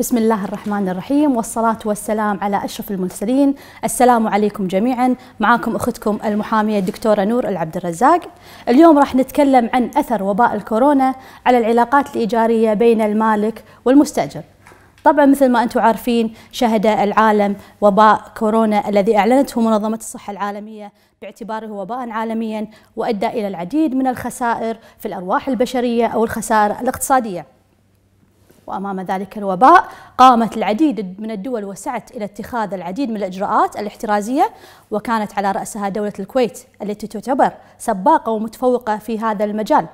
بسم الله الرحمن الرحيم والصلاة والسلام على أشرف المرسلين السلام عليكم جميعا معاكم أختكم المحامية الدكتورة نور العبد الرزاق اليوم راح نتكلم عن أثر وباء الكورونا على العلاقات الإيجارية بين المالك والمستأجر طبعا مثل ما أنتم عارفين شهد العالم وباء كورونا الذي أعلنته منظمة الصحة العالمية باعتباره وباء عالميا وأدى إلى العديد من الخسائر في الأرواح البشرية أو الخسائر الاقتصادية وأمام ذلك الوباء قامت العديد من الدول وسعت إلى اتخاذ العديد من الإجراءات الاحترازية وكانت على رأسها دولة الكويت التي تعتبر سباقة ومتفوقة في هذا المجال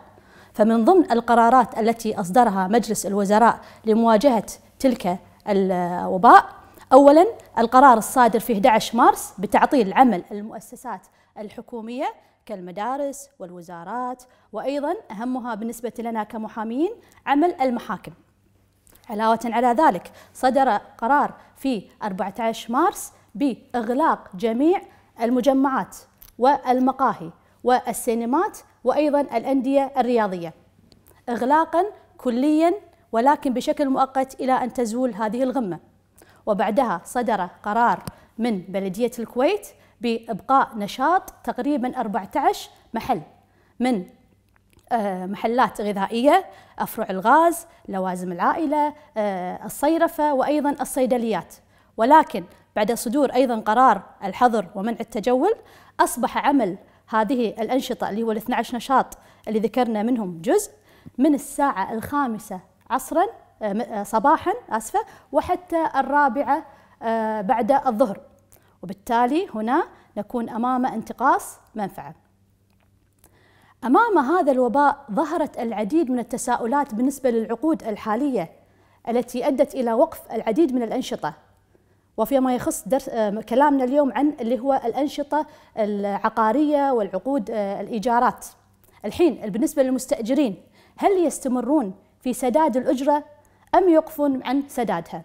فمن ضمن القرارات التي أصدرها مجلس الوزراء لمواجهة تلك الوباء أولا القرار الصادر في 11 مارس بتعطيل عمل المؤسسات الحكومية كالمدارس والوزارات وأيضا أهمها بالنسبة لنا كمحامين عمل المحاكم علاوة على ذلك صدر قرار في 14 مارس بإغلاق جميع المجمعات والمقاهي والسينمات وأيضا الأندية الرياضية إغلاقا كليا ولكن بشكل مؤقت إلى أن تزول هذه الغمة وبعدها صدر قرار من بلدية الكويت بإبقاء نشاط تقريبا 14 محل من آه، محلات غذائية أفرع الغاز لوازم العائلة آه، الصيرفة وأيضا الصيدليات ولكن بعد صدور أيضا قرار الحظر ومنع التجول أصبح عمل هذه الأنشطة اللي هو ال 12 نشاط اللي ذكرنا منهم جزء من الساعة الخامسة عصرا آه، صباحا آسفة وحتى الرابعة بعد الظهر وبالتالي هنا نكون أمام انتقاص منفعه امام هذا الوباء ظهرت العديد من التساؤلات بالنسبه للعقود الحاليه التي ادت الى وقف العديد من الانشطه وفيما يخص درس آه، كلامنا اليوم عن اللي هو الانشطه العقاريه والعقود آه، الايجارات الحين بالنسبه للمستاجرين هل يستمرون في سداد الاجره ام يقفون عن سدادها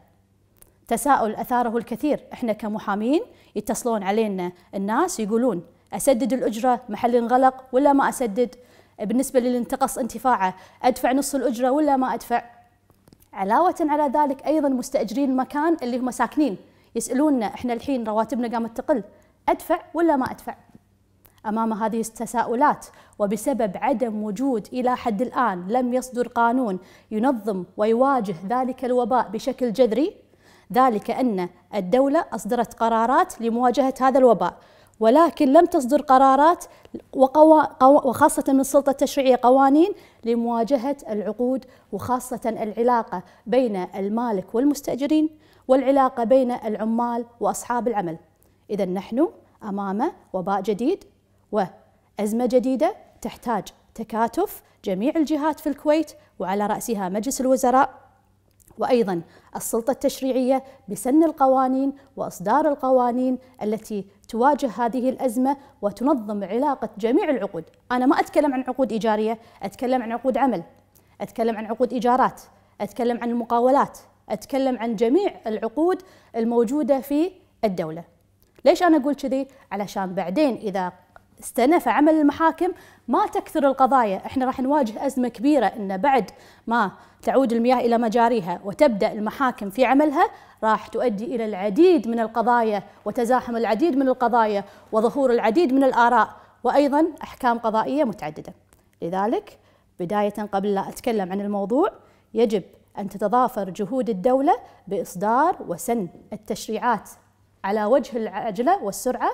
تساؤل اثاره الكثير احنا كمحامين يتصلون علينا الناس يقولون اسدد الاجره محل انغلق ولا ما اسدد بالنسبه للي انتقص انتفاعه ادفع نص الاجره ولا ما ادفع علاوه على ذلك ايضا مستاجرين المكان اللي هم ساكنين يسالوننا احنا الحين رواتبنا قامت تقل ادفع ولا ما ادفع امام هذه التساؤلات وبسبب عدم وجود الى حد الان لم يصدر قانون ينظم ويواجه ذلك الوباء بشكل جذري ذلك ان الدوله اصدرت قرارات لمواجهه هذا الوباء ولكن لم تصدر قرارات وخاصة من السلطة التشريعية قوانين لمواجهة العقود وخاصة العلاقة بين المالك والمستأجرين والعلاقة بين العمال وأصحاب العمل إذا نحن أمام وباء جديد وأزمة جديدة تحتاج تكاتف جميع الجهات في الكويت وعلى رأسها مجلس الوزراء وأيضا السلطة التشريعية بسن القوانين وإصدار القوانين التي تواجه هذه الأزمة وتنظم علاقة جميع العقود أنا ما أتكلم عن عقود إيجارية أتكلم عن عقود عمل أتكلم عن عقود إيجارات أتكلم عن المقاولات أتكلم عن جميع العقود الموجودة في الدولة ليش أنا أقول كذي؟ علشان بعدين إذا استنف عمل المحاكم ما تكثر القضايا احنا راح نواجه أزمة كبيرة أن بعد ما تعود المياه إلى مجاريها وتبدأ المحاكم في عملها راح تؤدي إلى العديد من القضايا وتزاحم العديد من القضايا وظهور العديد من الآراء وأيضا أحكام قضائية متعددة لذلك بداية قبل لا أتكلم عن الموضوع يجب أن تتضافر جهود الدولة بإصدار وسن التشريعات على وجه العجلة والسرعة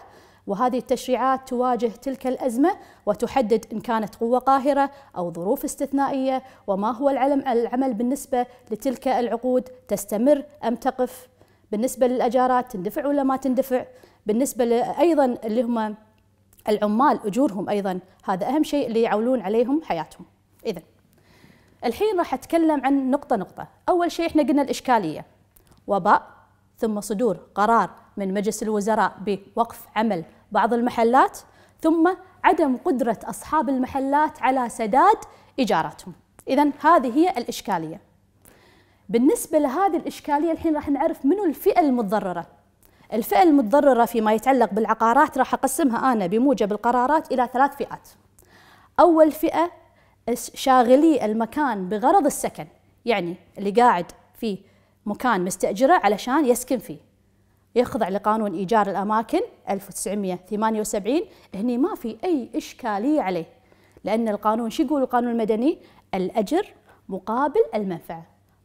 وهذه التشريعات تواجه تلك الأزمة وتحدد إن كانت قوة قاهرة أو ظروف استثنائية وما هو العمل بالنسبة لتلك العقود تستمر أم تقف بالنسبة للأجارات تندفع ولا ما تندفع بالنسبة أيضا اللي هم العمال أجورهم أيضا هذا أهم شيء اللي يعولون عليهم حياتهم إذا الحين راح أتكلم عن نقطة نقطة أول شيء إحنا قلنا الإشكالية وباء ثم صدور قرار من مجلس الوزراء بوقف عمل بعض المحلات ثم عدم قدرة أصحاب المحلات على سداد إيجاراتهم إذا هذه هي الإشكالية بالنسبة لهذه الإشكالية الحين راح نعرف منو الفئة المتضررة الفئة المتضررة فيما يتعلق بالعقارات راح أقسمها أنا بموجب القرارات إلى ثلاث فئات أول فئة شاغلي المكان بغرض السكن يعني اللي قاعد في مكان مستأجره علشان يسكن فيه يخضع لقانون إيجار الأماكن 1978 هني ما في أي إشكالية عليه لأن القانون شو يقول القانون المدني الأجر مقابل المنفعة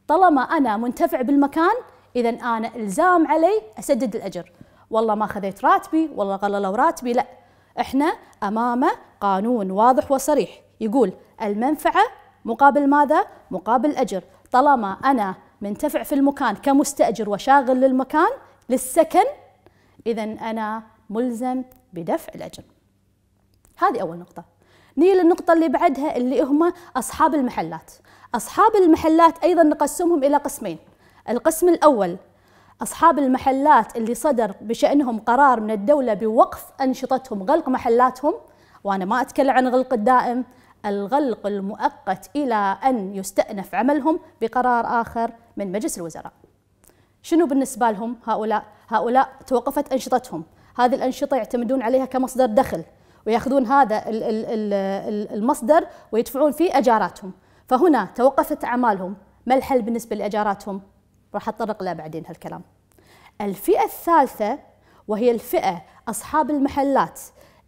طالما أنا منتفع بالمكان إذا أنا إلزام علي أسدد الأجر والله ما خذيت راتبي والله قللوا راتبي لا احنا أمام قانون واضح وصريح يقول المنفعة مقابل ماذا؟ مقابل الأجر طالما أنا منتفع في المكان كمستأجر وشاغل للمكان للسكن إذا أنا ملزم بدفع الأجر هذه أول نقطة نيجي للنقطة اللي بعدها اللي هم أصحاب المحلات أصحاب المحلات أيضا نقسمهم إلى قسمين القسم الأول أصحاب المحلات اللي صدر بشأنهم قرار من الدولة بوقف أنشطتهم غلق محلاتهم وأنا ما أتكلم عن غلق الدائم الغلق المؤقت إلى أن يستأنف عملهم بقرار آخر من مجلس الوزراء شنو بالنسبة لهم هؤلاء؟ هؤلاء توقفت أنشطتهم هذه الأنشطة يعتمدون عليها كمصدر دخل ويأخذون هذا المصدر ويدفعون فيه أجاراتهم فهنا توقفت أعمالهم ما الحل بالنسبة لأجاراتهم؟ راح أتطرق لها بعدين هالكلام الفئة الثالثة وهي الفئة أصحاب المحلات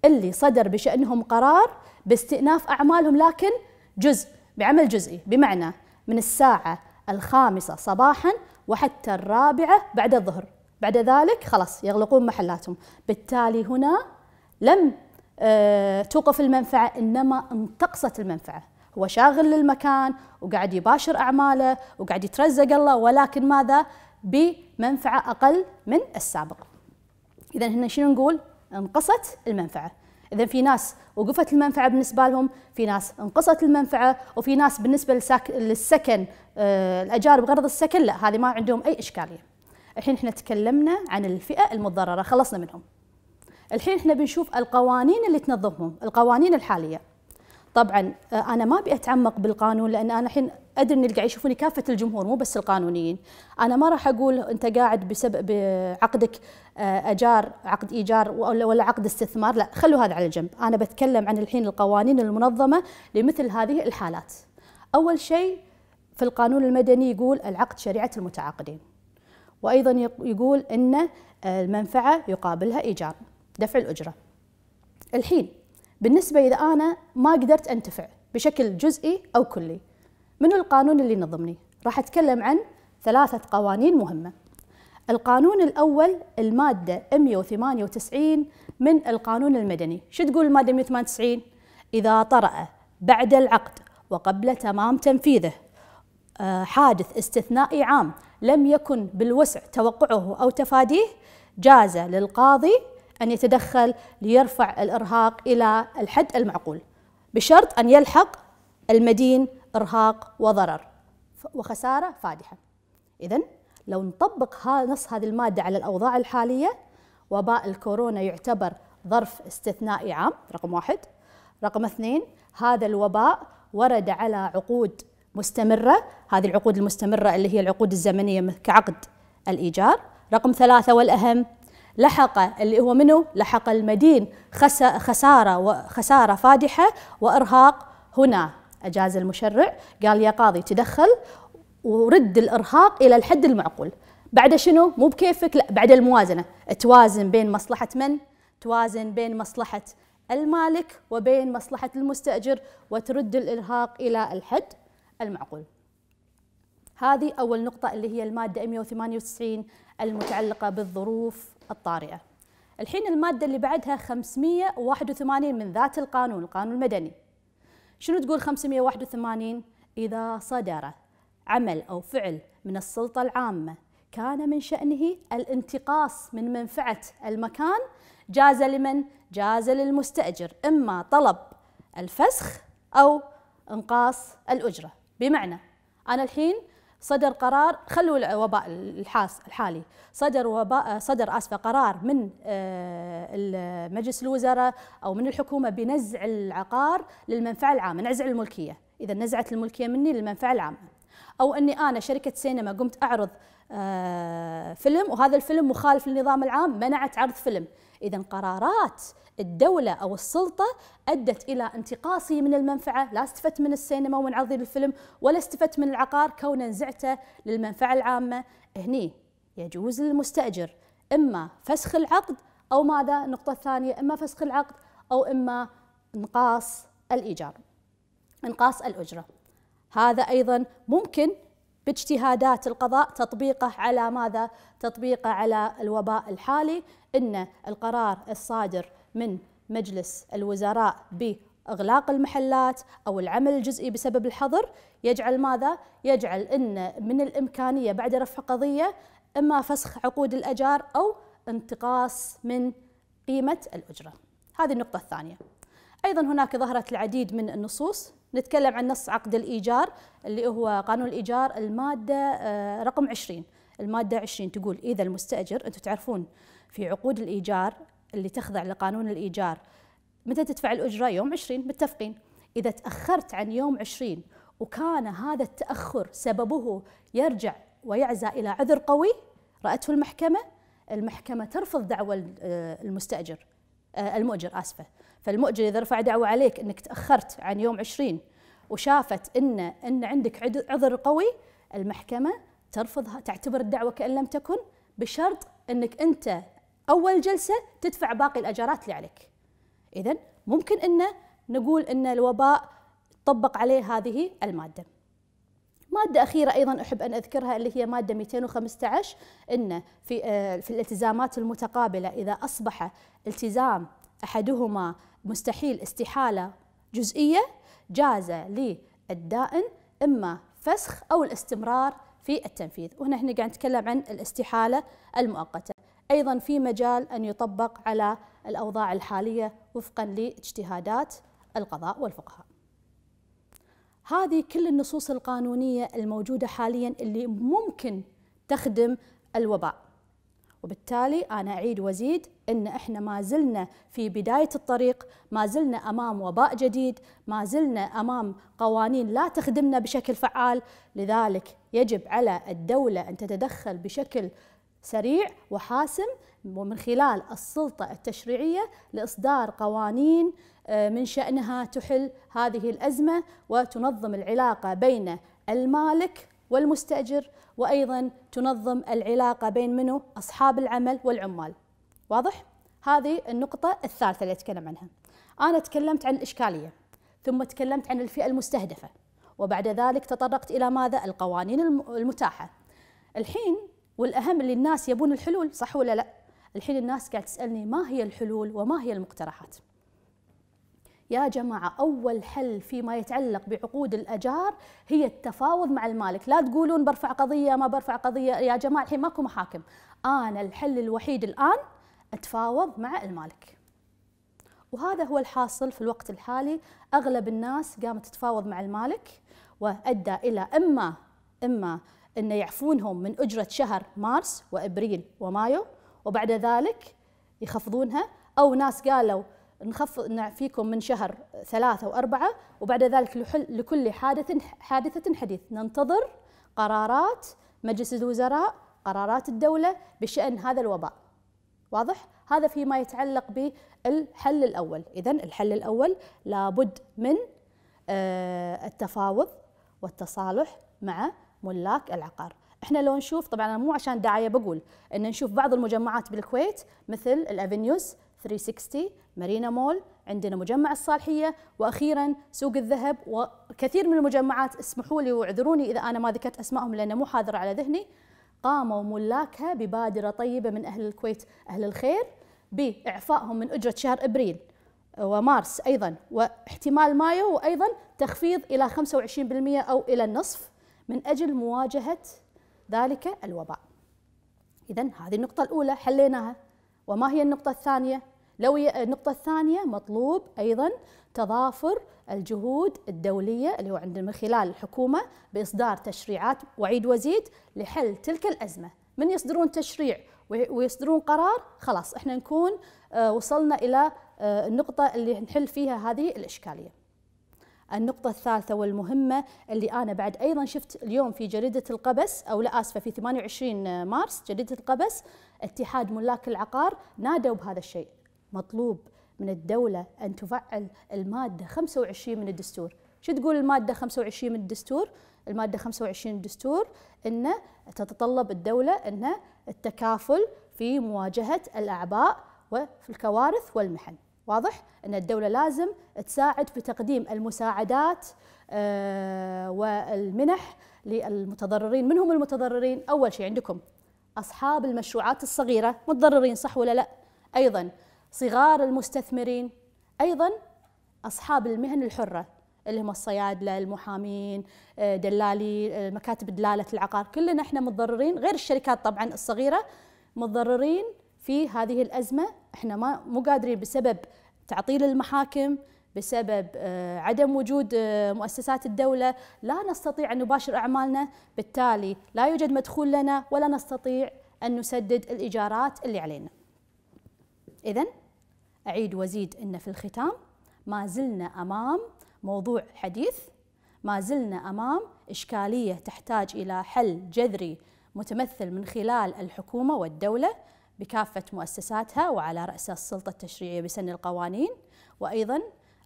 اللي صدر بشأنهم قرار باستئناف أعمالهم لكن جزء بعمل جزئي بمعنى من الساعة الخامسة صباحاً وحتى الرابعة بعد الظهر بعد ذلك خلاص يغلقون محلاتهم بالتالي هنا لم آه، توقف المنفعة إنما انتقصت المنفعة هو شاغل للمكان وقاعد يباشر أعماله وقاعد يترزق الله ولكن ماذا بمنفعة أقل من السابق إذا هنا شنو نقول انقصت المنفعة اذا في ناس وقفت المنفعه بالنسبه لهم في ناس انقصت المنفعه وفي ناس بالنسبه للساك... للسكن آه الاجانب غرض السكن لا هذه ما عندهم اي اشكاليه الحين احنا تكلمنا عن الفئه المتضرره خلصنا منهم الحين احنا بنشوف القوانين اللي تنظمهم القوانين الحاليه طبعا آه، انا ما ابي اتعمق بالقانون لان انا الحين ادري ان اللي قاعد يشوفوني كافه الجمهور مو بس القانونيين انا ما راح اقول انت قاعد بسبب بعقدك آه، اجار عقد ايجار ولا عقد استثمار لا خلوا هذا على جنب انا بتكلم عن الحين القوانين المنظمه لمثل هذه الحالات اول شيء في القانون المدني يقول العقد شريعه المتعاقدين وايضا يقول ان آه، المنفعه يقابلها ايجار دفع الاجره الحين بالنسبة إذا أنا ما قدرت أنتفع بشكل جزئي أو كلي من القانون اللي نظمني؟ راح أتكلم عن ثلاثة قوانين مهمة القانون الأول المادة 198 من القانون المدني شو تقول المادة 198؟ إذا طرأ بعد العقد وقبل تمام تنفيذه آه، حادث استثنائي عام لم يكن بالوسع توقعه أو تفاديه جاز للقاضي أن يتدخل ليرفع الإرهاق إلى الحد المعقول بشرط أن يلحق المدين إرهاق وضرر وخسارة فادحة إذا لو نطبق نص هذه المادة على الأوضاع الحالية وباء الكورونا يعتبر ظرف استثنائي عام رقم واحد رقم اثنين هذا الوباء ورد على عقود مستمرة هذه العقود المستمرة اللي هي العقود الزمنية كعقد الإيجار رقم ثلاثة والأهم لحق اللي هو منه لحق المدين خسارة وخسارة فادحة وإرهاق هنا أجاز المشرع قال يا قاضي تدخل ورد الإرهاق إلى الحد المعقول بعد شنو مو بكيفك لا بعد الموازنة توازن بين مصلحة من توازن بين مصلحة المالك وبين مصلحة المستأجر وترد الإرهاق إلى الحد المعقول هذه أول نقطة اللي هي المادة 198 المتعلقة بالظروف الطارئة الحين المادة اللي بعدها 581 من ذات القانون القانون المدني شنو تقول 581 إذا صدر عمل أو فعل من السلطة العامة كان من شأنه الانتقاص من منفعة المكان جاز لمن؟ جاز للمستأجر إما طلب الفسخ أو انقاص الأجرة بمعنى أنا الحين صدر قرار خلوا الوباء الحاس الحالي صدر وباء صدر اسفه قرار من آه، مجلس الوزراء او من الحكومه بنزع العقار للمنفعه العامه نزع الملكيه اذا نزعت الملكيه مني للمنفعه العامه او اني انا شركه سينما قمت اعرض آه، فيلم وهذا الفيلم مخالف للنظام العام منعت عرض فيلم إذا قرارات الدولة أو السلطة أدت إلى انتقاصي من المنفعة لا استفدت من السينما ومن عرضي الفيلم ولا استفدت من العقار كون نزعته للمنفعة العامة هني يجوز للمستأجر إما فسخ العقد أو ماذا النقطة الثانية إما فسخ العقد أو إما إنقاص الإيجار إنقاص الأجرة هذا أيضا ممكن باجتهادات القضاء تطبيقه على ماذا؟ تطبيقه على الوباء الحالي ان القرار الصادر من مجلس الوزراء باغلاق المحلات او العمل الجزئي بسبب الحظر يجعل ماذا؟ يجعل ان من الامكانيه بعد رفع قضيه اما فسخ عقود الاجار او انتقاص من قيمه الاجره. هذه النقطه الثانيه. ايضا هناك ظهرت العديد من النصوص نتكلم عن نص عقد الإيجار اللي هو قانون الإيجار المادة آه، رقم 20 المادة 20 تقول إذا المستأجر أنتم تعرفون في عقود الإيجار اللي تخضع لقانون الإيجار متى تدفع الأجرة يوم 20 متفقين إذا تأخرت عن يوم 20 وكان هذا التأخر سببه يرجع ويعزى إلى عذر قوي رأته المحكمة المحكمة ترفض دعوة آه، المستأجر آه، المؤجر آسفة فالمؤجل اذا رفع دعوه عليك انك تاخرت عن يوم 20 وشافت ان ان عندك عذر قوي المحكمه ترفضها تعتبر الدعوه كان لم تكن بشرط انك انت اول جلسه تدفع باقي الاجارات اللي عليك. اذا ممكن ان نقول ان الوباء طبق عليه هذه الماده. مادة أخيرة أيضا أحب أن أذكرها اللي هي مادة 215 أن في آه، في الالتزامات المتقابلة إذا أصبح التزام أحدهما مستحيل استحالة جزئية جازة للدائن إما فسخ أو الاستمرار في التنفيذ وهنا احنا قاعد نتكلم عن الاستحالة المؤقتة أيضا في مجال أن يطبق على الأوضاع الحالية وفقا لاجتهادات القضاء والفقهاء هذه كل النصوص القانونية الموجودة حاليا اللي ممكن تخدم الوباء وبالتالي أنا أعيد وزيد أن إحنا ما زلنا في بداية الطريق ما زلنا أمام وباء جديد ما زلنا أمام قوانين لا تخدمنا بشكل فعال لذلك يجب على الدولة أن تتدخل بشكل سريع وحاسم ومن خلال السلطة التشريعية لإصدار قوانين آه، من شأنها تحل هذه الأزمة وتنظم العلاقة بين المالك والمستأجر وأيضا تنظم العلاقة بين منه أصحاب العمل والعمال واضح؟ هذه النقطة الثالثة اللي أتكلم عنها أنا تكلمت عن الإشكالية ثم تكلمت عن الفئة المستهدفة وبعد ذلك تطرقت إلى ماذا؟ القوانين المتاحة الحين والأهم اللي الناس يبون الحلول صح ولا لا؟ الحين الناس قاعد تسألني ما هي الحلول وما هي المقترحات؟ يا جماعة أول حل فيما يتعلق بعقود الأجار هي التفاوض مع المالك لا تقولون برفع قضية ما برفع قضية يا جماعة الحين ماكو محاكم أنا الحل الوحيد الآن أتفاوض مع المالك وهذا هو الحاصل في الوقت الحالي أغلب الناس قامت تتفاوض مع المالك وأدى إلى إما إما أن يعفونهم من أجرة شهر مارس وإبريل ومايو وبعد ذلك يخفضونها أو ناس قالوا نخفض فيكم من شهر ثلاثة وأربعة وبعد ذلك لكل حادث حادثة حديث ننتظر قرارات مجلس الوزراء قرارات الدولة بشأن هذا الوباء واضح؟ هذا فيما يتعلق بالحل الأول إذا الحل الأول لابد من آه، التفاوض والتصالح مع ملاك العقار احنا لو نشوف طبعا انا مو عشان دعايه بقول ان نشوف بعض المجمعات بالكويت مثل الافنيوز 360 مارينا مول عندنا مجمع الصالحية وأخيرا سوق الذهب وكثير من المجمعات اسمحوا لي واعذروني إذا أنا ما ذكرت أسمائهم لأنه مو حاضر على ذهني قاموا ملاكها ببادرة طيبة من أهل الكويت أهل الخير بإعفائهم من أجرة شهر أبريل آه، ومارس أيضا واحتمال مايو وأيضا تخفيض إلى 25% أو إلى النصف من أجل مواجهة ذلك الوباء إذا هذه النقطة الأولى حليناها وما هي النقطة الثانية؟ لو النقطة الثانية مطلوب أيضا تضافر الجهود الدولية اللي هو عند من خلال الحكومة بإصدار تشريعات وعيد وزيد لحل تلك الأزمة من يصدرون تشريع ويصدرون قرار خلاص احنا نكون آه، وصلنا إلى آه، النقطة اللي نحل فيها هذه الإشكالية النقطة الثالثة والمهمة اللي أنا بعد أيضا شفت اليوم في جريدة القبس أو لا آسفة في 28 مارس جريدة القبس اتحاد ملاك العقار نادوا بهذا الشيء مطلوب من الدولة أن تفعل المادة 25 من الدستور شو تقول المادة 25 من الدستور؟ المادة 25 من الدستور الماده 25 من الدستور ان تتطلب الدولة أن التكافل في مواجهة الأعباء وفي الكوارث والمحن واضح أن الدولة لازم تساعد في تقديم المساعدات آه، والمنح للمتضررين من هم المتضررين؟ أول شيء عندكم أصحاب المشروعات الصغيرة متضررين صح ولا لا؟ أيضا صغار المستثمرين أيضا أصحاب المهن الحرة اللي هم الصيادلة المحامين آه، دلالي آه، مكاتب دلالة العقار كلنا احنا متضررين غير الشركات طبعا الصغيرة متضررين في هذه الأزمة احنا ما مو قادرين بسبب تعطيل المحاكم بسبب آه، عدم وجود مؤسسات الدولة لا نستطيع أن نباشر أعمالنا بالتالي لا يوجد مدخول لنا ولا نستطيع أن نسدد الإيجارات اللي علينا إذن أعيد وأزيد أن في الختام ما زلنا أمام موضوع حديث ما زلنا أمام إشكالية تحتاج إلى حل جذري متمثل من خلال الحكومة والدولة بكافة مؤسساتها وعلى رأسها السلطة التشريعية بسن القوانين وأيضا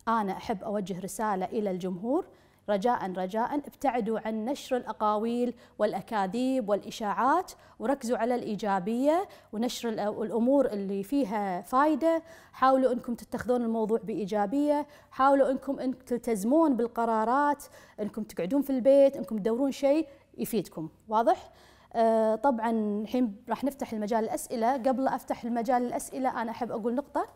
أنا أحب أوجه رسالة إلى الجمهور رجاء رجاء ابتعدوا عن نشر الأقاويل والأكاذيب والإشاعات وركزوا على الإيجابية ونشر الأمور اللي فيها فايدة حاولوا أنكم تتخذون الموضوع بإيجابية حاولوا أنكم أن تلتزمون بالقرارات أنكم تقعدون في البيت أنكم تدورون شيء يفيدكم واضح؟ آه طبعا الحين راح نفتح المجال الأسئلة قبل أفتح المجال الأسئلة أنا أحب أقول نقطة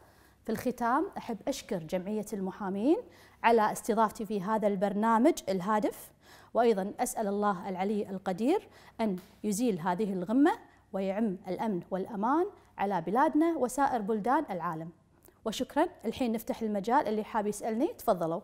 في الختام أحب أشكر جمعية المحامين على استضافتي في هذا البرنامج الهادف وأيضا أسأل الله العلي القدير أن يزيل هذه الغمة ويعم الأمن والأمان على بلادنا وسائر بلدان العالم وشكرا الحين نفتح المجال اللي حاب يسألني تفضلوا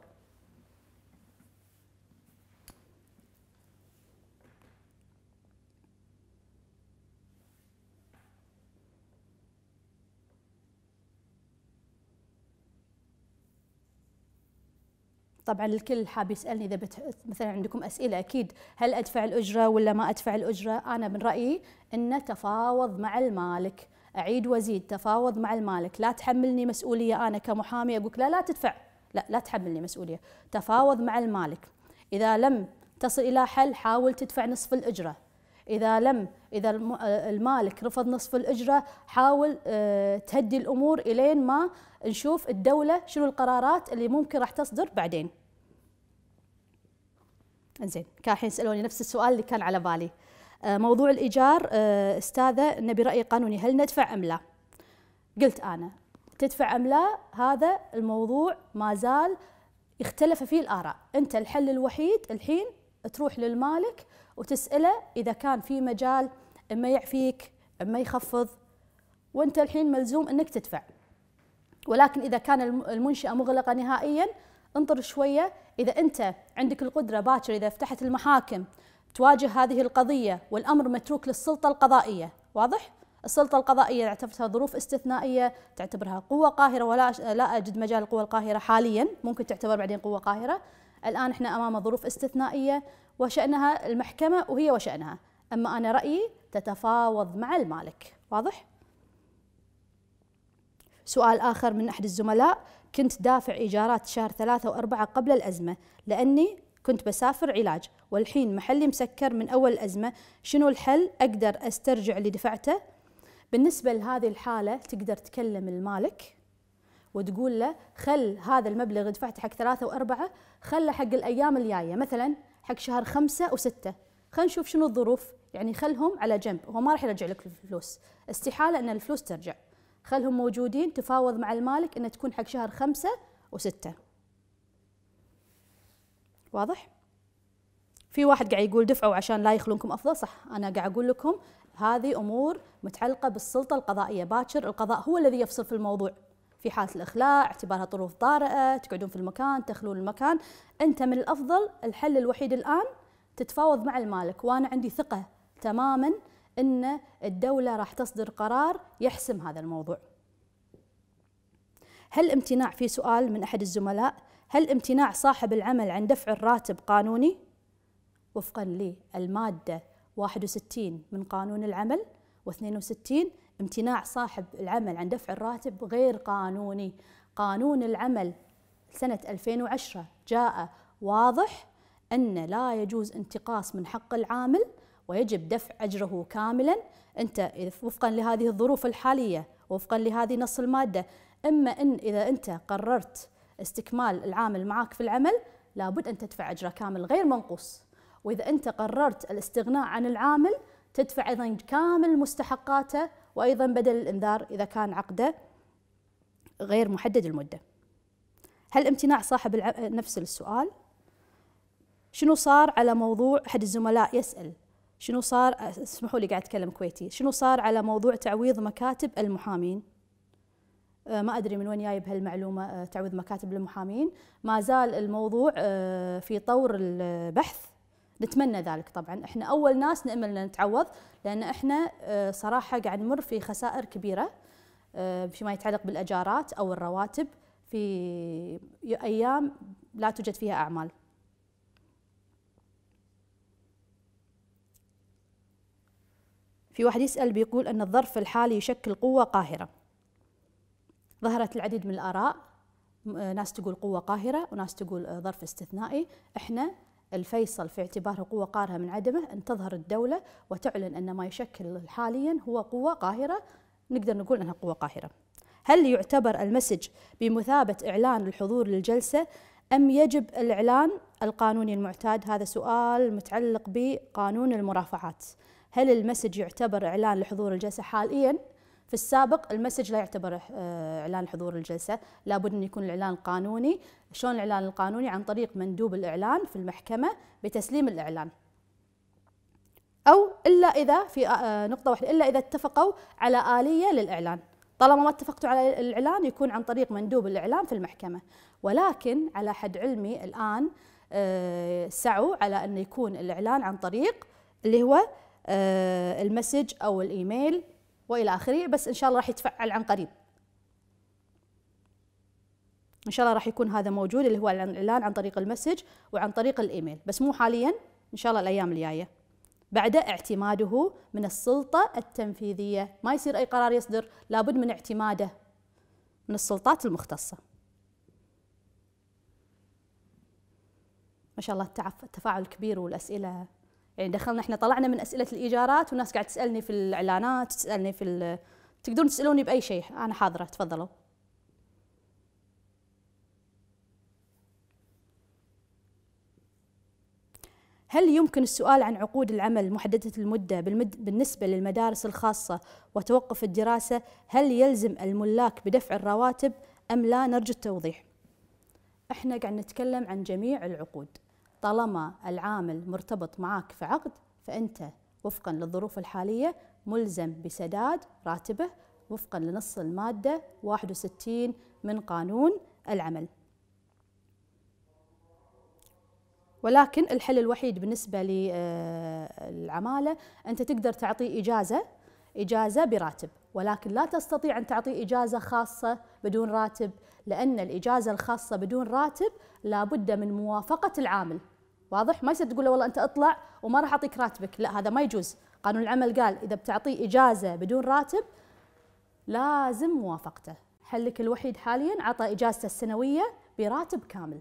طبعا الكل حاب يسالني اذا بت... مثلا عندكم اسئله اكيد هل ادفع الاجره ولا ما ادفع الاجره؟ انا من رايي ان تفاوض مع المالك، اعيد وازيد تفاوض مع المالك، لا تحملني مسؤوليه انا كمحامي اقول لا لا تدفع، لا لا تحملني مسؤوليه، تفاوض مع المالك. اذا لم تصل الى حل حاول تدفع نصف الاجره. اذا لم اذا المالك رفض نصف الاجره حاول آه، تهدي الامور الين ما نشوف الدوله شنو القرارات اللي ممكن راح تصدر بعدين زين كان الحين سالوني نفس السؤال اللي كان على بالي آه، موضوع الايجار آه، استاذه نبي راي قانوني هل ندفع ام لا قلت انا تدفع ام لا هذا الموضوع ما زال اختلف فيه الاراء انت الحل الوحيد الحين تروح للمالك وتساله اذا كان في مجال اما يعفيك اما يخفض وانت الحين ملزوم انك تدفع ولكن اذا كان المنشاه مغلقه نهائيا انطر شويه إذا أنت عندك القدرة باكر إذا فتحت المحاكم تواجه هذه القضية والأمر متروك للسلطة القضائية واضح؟ السلطة القضائية اعتبرتها ظروف استثنائية تعتبرها قوة قاهرة ولا لا أجد مجال القوة القاهرة حاليا ممكن تعتبر بعدين قوة قاهرة الآن احنا أمام ظروف استثنائية وشأنها المحكمة وهي وشأنها أما أنا رأيي تتفاوض مع المالك واضح؟ سؤال آخر من أحد الزملاء كنت دافع إيجارات شهر ثلاثة وأربعة قبل الأزمة لأني كنت بسافر علاج والحين محلي مسكر من أول الأزمة شنو الحل أقدر أسترجع اللي دفعته بالنسبة لهذه الحالة تقدر تكلم المالك وتقول له خل هذا المبلغ اللي دفعته حق ثلاثة وأربعة خله حق الأيام الجاية مثلا حق شهر خمسة وستة خل نشوف شنو الظروف يعني خلهم على جنب هو ما راح يرجع لك الفلوس استحالة أن الفلوس ترجع خلهم موجودين تفاوض مع المالك أن تكون حق شهر خمسة وستة واضح؟ في واحد قاعد يقول دفعوا عشان لا يخلونكم أفضل صح أنا قاعد أقول لكم هذه أمور متعلقة بالسلطة القضائية باكر القضاء هو الذي يفصل في الموضوع في حالة الإخلاء اعتبارها ظروف طارئة تقعدون في المكان تخلون المكان أنت من الأفضل الحل الوحيد الآن تتفاوض مع المالك وأنا عندي ثقة تماما ان الدوله راح تصدر قرار يحسم هذا الموضوع. هل امتناع في سؤال من احد الزملاء هل امتناع صاحب العمل عن دفع الراتب قانوني؟ وفقا للماده 61 من قانون العمل و62 امتناع صاحب العمل عن دفع الراتب غير قانوني. قانون العمل سنه 2010 جاء واضح ان لا يجوز انتقاص من حق العامل ويجب دفع أجره كاملا أنت وفقا لهذه الظروف الحالية وفقا لهذه نص المادة إما أن إذا أنت قررت استكمال العامل معك في العمل لابد أن تدفع أجره كامل غير منقوص وإذا أنت قررت الاستغناء عن العامل تدفع أيضا كامل مستحقاته وأيضا بدل الإنذار إذا كان عقده غير محدد المدة هل امتناع صاحب الع... نفس السؤال شنو صار على موضوع أحد الزملاء يسأل شنو صار اسمحوا لي قاعد اتكلم كويتي شنو صار على موضوع تعويض مكاتب المحامين ما ادري من وين جايب هالمعلومه تعويض مكاتب المحامين ما زال الموضوع في طور البحث نتمنى ذلك طبعا احنا اول ناس نامل ان نتعوض لان احنا صراحه قاعد نمر في خسائر كبيره فيما يتعلق بالاجارات او الرواتب في ايام لا توجد فيها اعمال في واحد يسأل بيقول أن الظرف الحالي يشكل قوة قاهرة ظهرت العديد من الآراء آه، ناس تقول قوة قاهرة وناس تقول آه، ظرف استثنائي احنا الفيصل في اعتباره قوة قاهرة من عدمه أن تظهر الدولة وتعلن أن ما يشكل حاليا هو قوة قاهرة نقدر نقول أنها قوة قاهرة هل يعتبر المسج بمثابة إعلان الحضور للجلسة أم يجب الإعلان القانوني المعتاد هذا سؤال متعلق بقانون المرافعات هل المسج يعتبر إعلان لحضور الجلسة حاليا في السابق المسج لا يعتبر آه، إعلان حضور الجلسة لابد أن يكون الإعلان قانوني شلون الإعلان القانوني عن طريق مندوب الإعلان في المحكمة بتسليم الإعلان أو إلا إذا في آه، آه، نقطة واحدة إلا إذا اتفقوا على آلية للإعلان طالما ما اتفقتوا على الإعلان يكون عن طريق مندوب الإعلان في المحكمة ولكن على حد علمي الآن سعوا على أن يكون الإعلان عن طريق اللي هو آه، المسج او الايميل والى اخره بس ان شاء الله راح يتفعل عن قريب ان شاء الله راح يكون هذا موجود اللي هو الاعلان عن طريق المسج وعن طريق الايميل بس مو حاليا ان شاء الله الايام الجايه بعد اعتماده من السلطه التنفيذيه ما يصير اي قرار يصدر لابد من اعتماده من السلطات المختصه ما شاء الله التفاعل كبير والاسئله يعني دخلنا احنا طلعنا من اسئله الايجارات والناس قاعد تسالني في الاعلانات تسالني في تقدرون تسالوني باي شيء انا حاضره تفضلوا هل يمكن السؤال عن عقود العمل محددة المدة بالنسبة للمدارس الخاصة وتوقف الدراسة هل يلزم الملاك بدفع الرواتب أم لا نرجو التوضيح احنا قاعد نتكلم عن جميع العقود طالما العامل مرتبط معك في عقد فأنت وفقا للظروف الحالية ملزم بسداد راتبه وفقا لنص المادة 61 من قانون العمل ولكن الحل الوحيد بالنسبة للعمالة آه، أنت تقدر تعطي إجازة إجازة براتب ولكن لا تستطيع أن تعطي إجازة خاصة بدون راتب لأن الإجازة الخاصة بدون راتب لابد من موافقة العامل واضح ما يصير تقول له والله أنت اطلع وما راح أعطيك راتبك لا هذا ما يجوز قانون العمل قال إذا بتعطي إجازة بدون راتب لازم موافقته حلك الوحيد حاليا عطى إجازته السنوية براتب كامل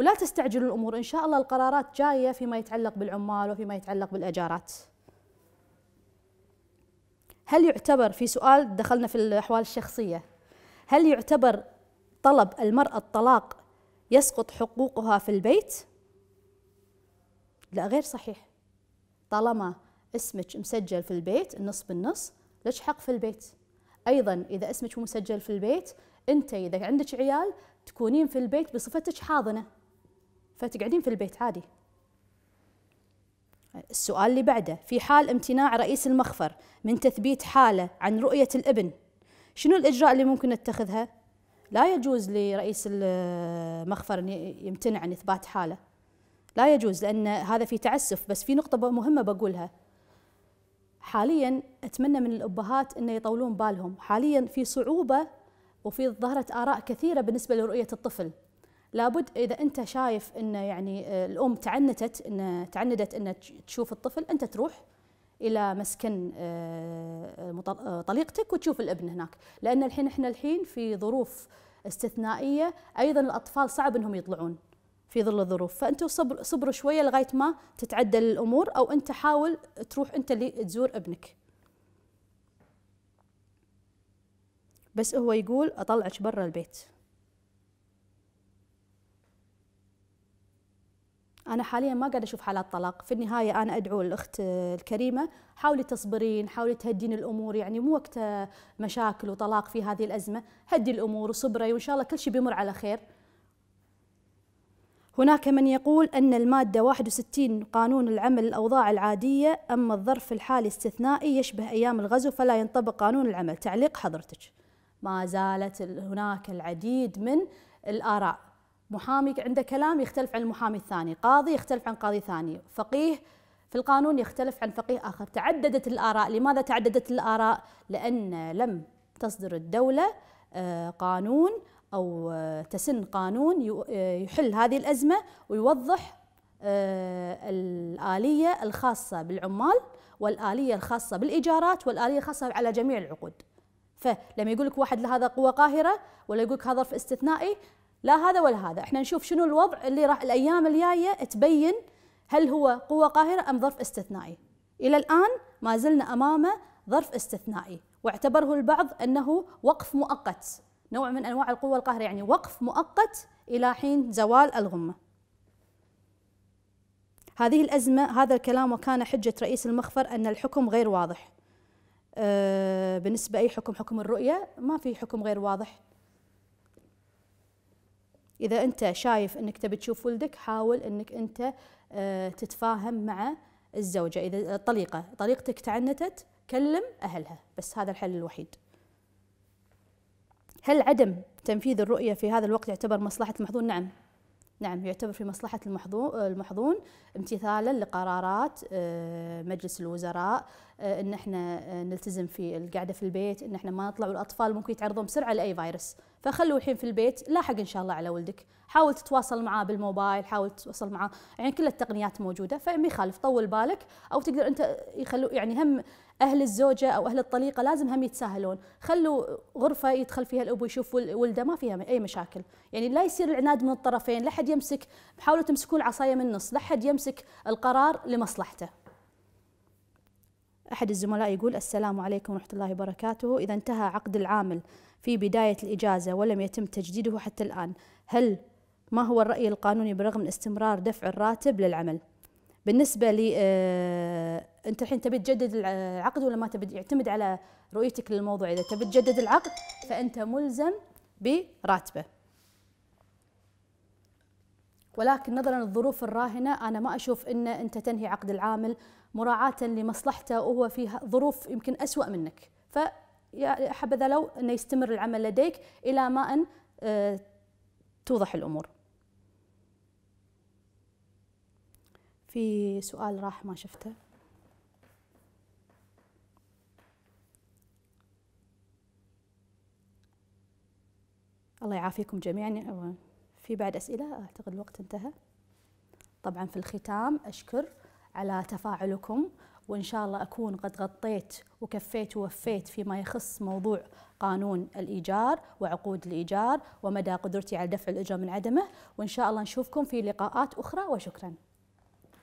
ولا تستعجلوا الأمور إن شاء الله القرارات جاية فيما يتعلق بالعمال وفيما يتعلق بالأجارات هل يعتبر في سؤال دخلنا في الأحوال الشخصية هل يعتبر طلب المرأة الطلاق يسقط حقوقها في البيت؟ لا غير صحيح طالما اسمك مسجل في البيت النص بالنص لك حق في البيت ايضا اذا اسمك مو مسجل في البيت انت اذا عندك عيال تكونين في البيت بصفتك حاضنه فتقعدين في البيت عادي السؤال اللي بعده في حال امتناع رئيس المخفر من تثبيت حاله عن رؤية الابن شنو الإجراء اللي ممكن نتخذها؟ لا يجوز لرئيس المخفر أن يمتنع عن إثبات حاله لا يجوز لأن هذا في تعسف بس في نقطة مهمة بقولها حاليا أتمنى من الأبهات أن يطولون بالهم حاليا في صعوبة وفي ظهرت آراء كثيرة بالنسبة لرؤية الطفل لابد اذا انت شايف انه يعني آه، الام تعنتت انه تعندت انها تشوف الطفل انت تروح الى مسكن آه، آه، طليقتك وتشوف الابن هناك لان الحين احنا الحين في ظروف استثنائيه ايضا الاطفال صعب انهم يطلعون في ظل الظروف فانتوا صبر صبروا شويه لغايه ما تتعدل الامور او انت حاول تروح انت اللي تزور ابنك بس هو يقول اطلعك برا البيت انا حاليا ما قاعده اشوف حالات طلاق في النهايه انا ادعو الاخت الكريمه حاولي تصبرين حاولي تهدين الامور يعني مو وقت مشاكل وطلاق في هذه الازمه هدي الامور وصبري وان شاء الله كل شيء بيمر على خير هناك من يقول أن المادة 61 قانون العمل الأوضاع العادية أما الظرف الحالي استثنائي يشبه أيام الغزو فلا ينطبق قانون العمل تعليق حضرتك ما زالت هناك العديد من الآراء محامي عنده كلام يختلف عن المحامي الثاني قاضي يختلف عن قاضي ثاني فقيه في القانون يختلف عن فقيه آخر تعددت الآراء لماذا تعددت الآراء لأن لم تصدر الدولة آه، قانون أو آه، تسن قانون آه، يحل هذه الأزمة ويوضح الآلية الخاصة بالعمال والآلية الخاصة بالإيجارات والآلية الخاصة على جميع العقود فلما يقول لك واحد هذا قوة قاهرة ولا يقول لك هذا ظرف استثنائي لا هذا ولا هذا احنا نشوف شنو الوضع اللي راح الايام الجايه تبين هل هو قوه قاهره ام ظرف استثنائي الى الان ما زلنا امام ظرف استثنائي واعتبره البعض انه وقف مؤقت نوع من انواع القوه القاهره يعني وقف مؤقت الى حين زوال الغمه هذه الازمه هذا الكلام وكان حجه رئيس المخفر ان الحكم غير واضح أه، بالنسبه اي حكم حكم الرؤيه ما في حكم غير واضح إذا أنت شايف أنك تبي تشوف ولدك حاول أنك أنت آه، تتفاهم مع الزوجة إذا الطليقة طليقتك تعنتت كلم أهلها بس هذا الحل الوحيد هل عدم تنفيذ الرؤية في هذا الوقت يعتبر مصلحة محظور؟ نعم نعم يعتبر في مصلحة المحظون امتثالا لقرارات آه، مجلس الوزراء آه، ان احنا آه، نلتزم في القعدة في البيت ان احنا ما نطلع والاطفال ممكن يتعرضون بسرعة لاي فيروس فخلوا الحين في البيت لاحق ان شاء الله على ولدك حاول تتواصل معاه بالموبايل حاول تتواصل معاه يعني كل التقنيات موجودة فما يخالف طول بالك او تقدر انت يخلو يعني هم اهل الزوجه او اهل الطليقه لازم هم يتساهلون خلوا غرفه يدخل فيها الاب ويشوف ولده ما فيها اي مشاكل يعني لا يصير العناد من الطرفين لا حد يمسك حاولوا تمسكون العصايه من النص لا حد يمسك القرار لمصلحته أحد الزملاء يقول السلام عليكم ورحمة الله وبركاته إذا انتهى عقد العامل في بداية الإجازة ولم يتم تجديده حتى الآن هل ما هو الرأي القانوني برغم استمرار دفع الراتب للعمل؟ بالنسبه لي آه، انت الحين تبي تجدد العقد ولا ما تبي يعتمد على رؤيتك للموضوع اذا تبي تجدد العقد فانت ملزم براتبه ولكن نظرا للظروف الراهنه انا ما اشوف ان انت تنهي عقد العامل مراعاه لمصلحته وهو في ظروف يمكن اسوا منك ف يا حبذا لو انه يستمر العمل لديك الى ما ان آه، توضح الامور في سؤال راح ما شفته الله يعافيكم جميعا في بعد أسئلة أعتقد الوقت انتهى طبعا في الختام أشكر على تفاعلكم وإن شاء الله أكون قد غطيت وكفيت ووفيت فيما يخص موضوع قانون الإيجار وعقود الإيجار ومدى قدرتي على دفع الأجرة من عدمه وإن شاء الله نشوفكم في لقاءات أخرى وشكراً